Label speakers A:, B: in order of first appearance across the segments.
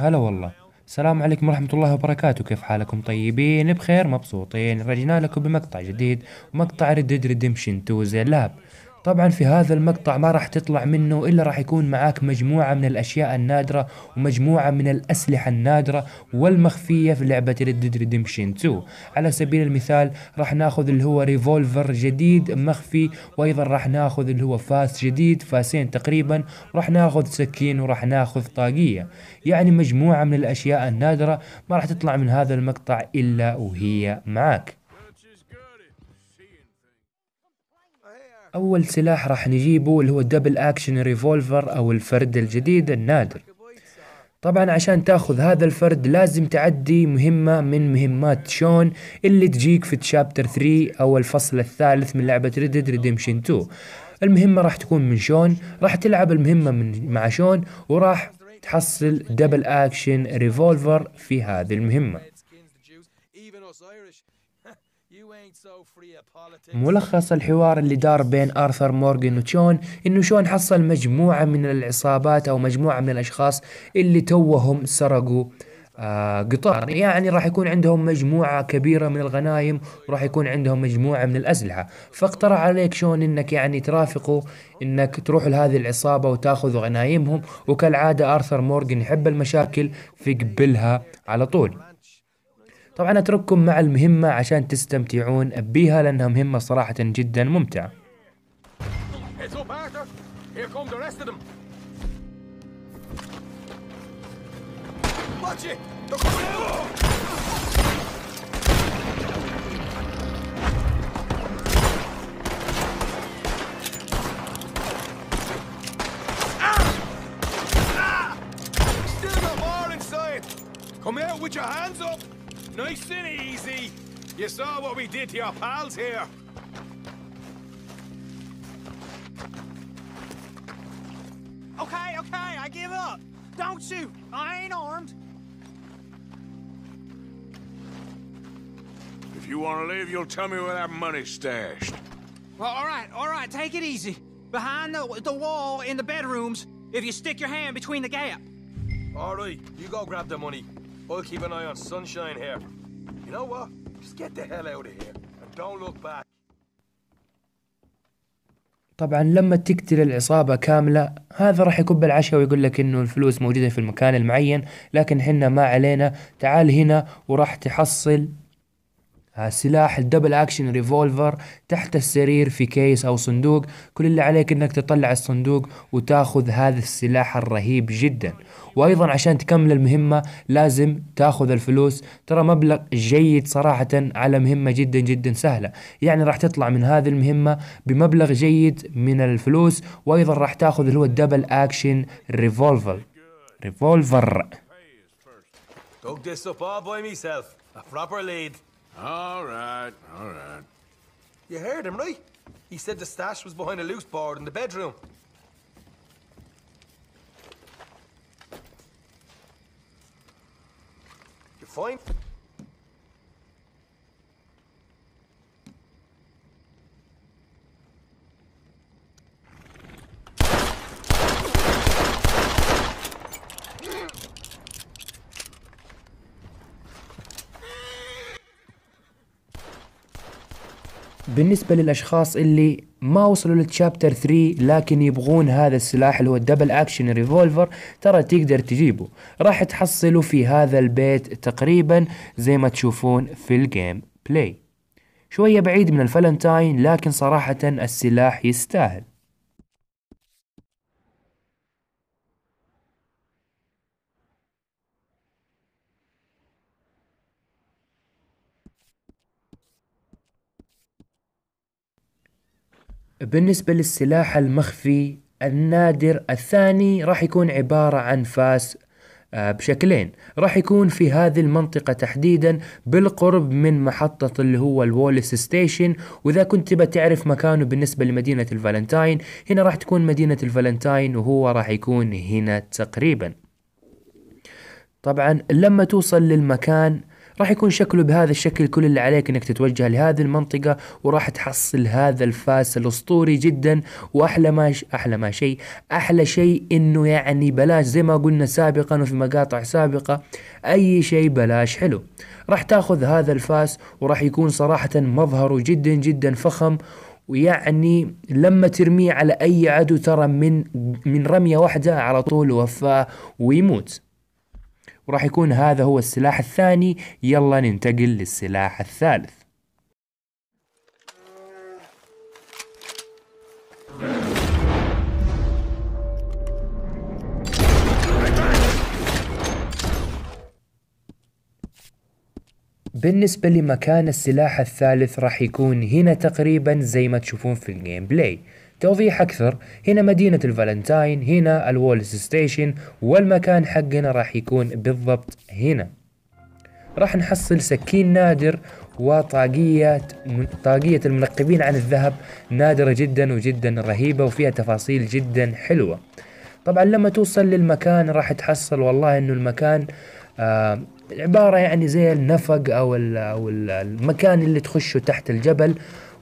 A: هلا والله السلام عليكم ورحمة الله وبركاته كيف حالكم طيبين بخير مبسوطين رجعنا لكم بمقطع جديد ومقطع ريد ديد ريدمشن 2 زي اللاب طبعا في هذا المقطع ما راح تطلع منه الا راح يكون معاك مجموعه من الاشياء النادره ومجموعه من الاسلحه النادره والمخفيه في لعبه ريد ديد Redemption 2 على سبيل المثال راح ناخذ اللي هو ريفولفر جديد مخفي وايضا راح ناخذ اللي هو فاس جديد فاسين تقريبا راح ناخذ سكين وراح ناخذ طاقيه يعني مجموعه من الاشياء النادره ما راح تطلع من هذا المقطع الا وهي معاك أول سلاح راح نجيبه اللي هو الدبل أكشن ريفولفر أو الفرد الجديد النادر طبعا عشان تاخذ هذا الفرد لازم تعدي مهمة من مهمات شون اللي تجيك في تشابتر 3 او الفصل الثالث من لعبة Red Dead Redemption 2 المهمة راح تكون من شون راح تلعب المهمة من مع شون وراح تحصل دبل اكشن ريفولفر في هذه المهمة ملخص الحوار اللي دار بين آرثر مورغان وشون إنه شون حصل مجموعة من العصابات أو مجموعة من الأشخاص اللي توهم سرقوا آه قطار يعني راح يكون عندهم مجموعة كبيرة من الغنايم وراح يكون عندهم مجموعة من الأسلحة فاقترح عليك شون إنك يعني ترافقوا إنك تروح لهذه العصابة وتأخذ غنايمهم وكالعادة آرثر مورغن يحب المشاكل فيقبلها على طول طبعا اترككم مع المهمة عشان تستمتعون بيها لانها مهمة صراحة جدا ممتعة ah! Ah! Come here with your hands up! Nice and easy. You saw what we did to your pals here. Okay, okay, I give up. Don't shoot. I ain't armed. If you want to leave, you'll tell me where that money's stashed. Well, all right, all right, take it easy. Behind the, the wall in the bedrooms, if you stick your hand between the gap. All right, you go grab the money. I'll keep an eye on Sunshine here. You know what? Just get the hell out of here and don't look back. طبعا لما تقتل العصابة كاملة هذا راح يكب العشاء ويقول لك انه الفلوس موجودة في المكان المعين لكن حنا ما علينا تعال هنا وراح تحصل سلاح الدبل اكشن ريفولفر تحت السرير في كيس او صندوق كل اللي عليك انك تطلع الصندوق وتاخذ هذا السلاح الرهيب جدا وايضا عشان تكمل المهمة لازم تاخذ الفلوس ترى مبلغ جيد صراحة على مهمة جدا جدا سهلة يعني راح تطلع من هذه المهمة بمبلغ جيد من الفلوس وايضا راح تاخذ اللي هو الدبل اكشن ريفولفر ريفولفر myself. A proper lead. All right, all right. You heard him, right? He said the stash was behind a loose board in the bedroom. You fine? بالنسبة للأشخاص اللي ما وصلوا للتشابتر 3 لكن يبغون هذا السلاح اللي هو الدبل أكشن ريفولفر ترى تقدر تجيبه راح تحصلوا في هذا البيت تقريبا زي ما تشوفون في الجيم بلاي شوية بعيد من الفلنتاين لكن صراحة السلاح يستاهل بالنسبة للسلاح المخفي النادر الثاني راح يكون عبارة عن فاس آه، بشكلين راح يكون في هذه المنطقة تحديدا بالقرب من محطة اللي هو الوولس ستيشن وإذا كنت تبى تعرف مكانه بالنسبة لمدينة الفالنتاين هنا راح تكون مدينة الفالنتاين وهو راح يكون هنا تقريبا طبعا لما توصل للمكان راح يكون شكله بهذا الشكل كل اللي عليك انك تتوجه لهذه المنطقة وراح تحصل هذا الفاس الاسطوري جدا واحلى ما ش... احلى ما شيء احلى شيء انه يعني بلاش زي ما قلنا سابقا وفي مقاطع سابقة اي شيء بلاش حلو راح تاخذ هذا الفاس وراح يكون صراحة مظهره جدا جدا فخم ويعني لما ترميه على اي عدو ترى من من رميه واحده على طول وفاه ويموت وراح يكون هذا هو السلاح الثاني يلا ننتقل للسلاح الثالث بالنسبة لمكان السلاح الثالث راح يكون هنا تقريبا زي ما تشوفون في الجيم بلاي توضيح أكثر هنا مدينة الفالنتاين هنا الولز ستيشن والمكان حقنا راح يكون بالضبط هنا راح نحصل سكين نادر وطاقية طاقية المنقبين عن الذهب نادرة جدا وجدا رهيبة وفيها تفاصيل جدا حلوة طبعا لما توصل للمكان راح تحصل والله انه المكان آه عبارة يعني زي النفق أو, أو المكان اللي تخشه تحت الجبل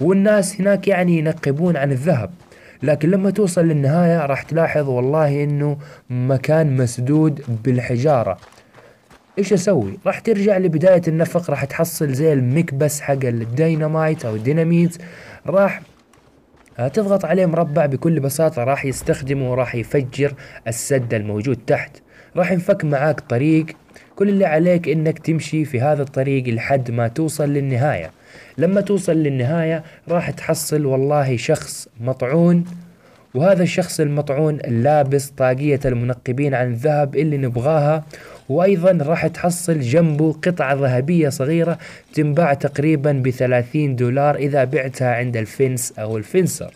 A: والناس هناك يعني ينقبون عن الذهب لكن لما توصل للنهاية راح تلاحظ والله انه مكان مسدود بالحجارة ايش اسوي راح ترجع لبداية النفق راح تحصل زي المكبس حق الديناميت او الديناميت راح آه، تضغط عليه مربع بكل بساطة راح يستخدمه وراح يفجر السد الموجود تحت راح ينفك معاك طريق كل اللي عليك انك تمشي في هذا الطريق لحد ما توصل للنهايه لما توصل للنهاية راح تحصل والله شخص مطعون وهذا الشخص المطعون لابس طاقية المنقبين عن الذهب اللي نبغاها وأيضا راح تحصل جنبه قطعة ذهبية صغيرة تنباع تقريبا بثلاثين دولار إذا بعتها عند الفنس أو الفنسر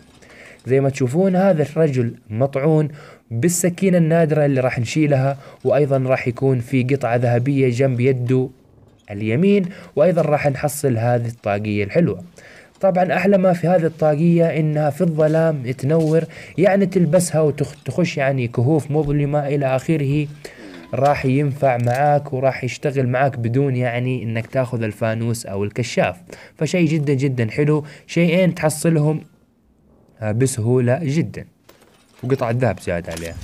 A: زي ما تشوفون هذا الرجل مطعون بالسكينة النادرة اللي راح نشيلها وأيضا راح يكون في قطعة ذهبية جنب يده اليمين وايضا راح نحصل هذه الطاقية الحلوة طبعا احلى ما في هذه الطاقية انها في الظلام تنور يعني تلبسها وتخش يعني كهوف مظلمة الى اخره راح ينفع معاك وراح يشتغل معاك بدون يعني انك تاخذ الفانوس او الكشاف فشيء جدا جدا حلو شيئين تحصلهم آه، بسهولة جدا وقطعة ذهب زيادة عليها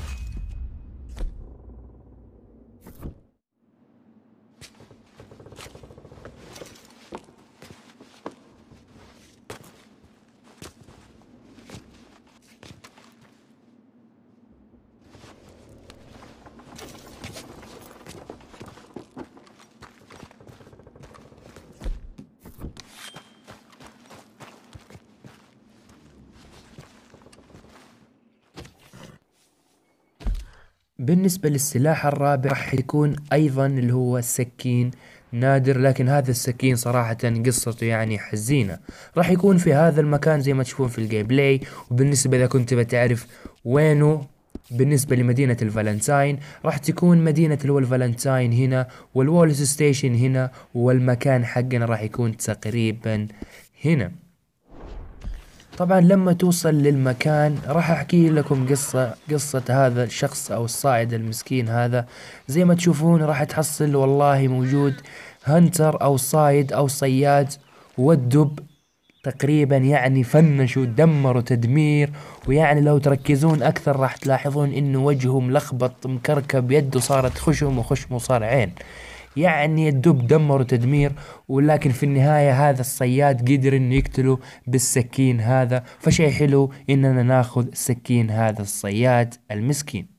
A: بالنسبة للسلاح الرابع راح يكون ايضا اللي هو السكين نادر لكن هذا السكين صراحة قصته يعني حزينة راح يكون في هذا المكان زي ما تشوفون في الجيم بلاي وبالنسبة اذا كنت بتعرف وينه بالنسبة لمدينة الفالنتاين راح تكون مدينة اللي هو الفالنتاين هنا والوولس ستيشن هنا والمكان حقنا راح يكون تقريبا هنا طبعا لما توصل للمكان راح احكي لكم قصة قصة هذا الشخص او الصائد المسكين هذا زي ما تشوفون راح تحصل والله موجود هنتر او صايد او صياد والدب تقريبا يعني فنشوا دمروا تدمير ويعني لو تركزون اكثر راح تلاحظون انه وجهه ملخبط مكركب يده صارت خشم وخشمه صار عين يعني الدب دمر تدمير ولكن في النهاية هذا الصياد قدر انه يقتله بالسكين هذا فشي حلو اننا ناخذ سكين هذا الصياد المسكين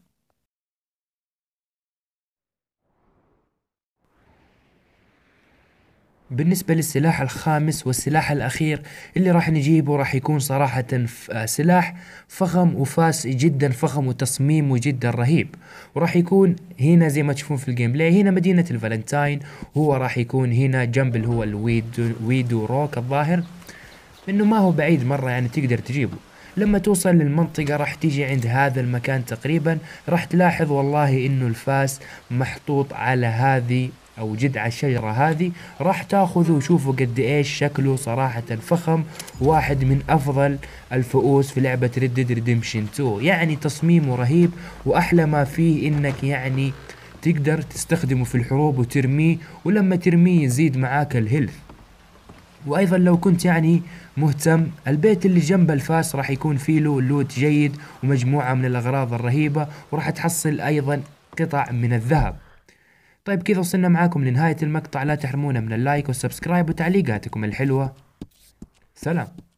A: بالنسبة للسلاح الخامس والسلاح الأخير اللي راح نجيبه راح يكون صراحة سلاح فخم وفاس جدا فخم وتصميمه جدا رهيب وراح يكون هنا زي ما تشوفون في الجيم بلاي هنا مدينة الفالنتاين هو راح يكون هنا جنب اللي هو الويدو ويدو روك الظاهر انه ما هو بعيد مرة يعني تقدر تجيبه لما توصل للمنطقة راح تيجي عند هذا المكان تقريبا راح تلاحظ والله انه الفاس محطوط على هذه او جدع الشجره هذه راح تاخذوا شوفوا قد ايش شكله صراحه فخم واحد من افضل الفؤوس في لعبه ريد ديد ريديمشن 2 يعني تصميمه رهيب واحلى ما فيه انك يعني تقدر تستخدمه في الحروب وترميه ولما ترميه يزيد معاك الهيلث وايضا لو كنت يعني مهتم البيت اللي جنب الفاس راح يكون فيه له لوت جيد ومجموعه من الاغراض الرهيبه وراح تحصل ايضا قطع من الذهب طيب كذا وصلنا معاكم لنهاية المقطع لا تحرمونا من اللايك والسبسكرايب وتعليقاتكم الحلوة سلام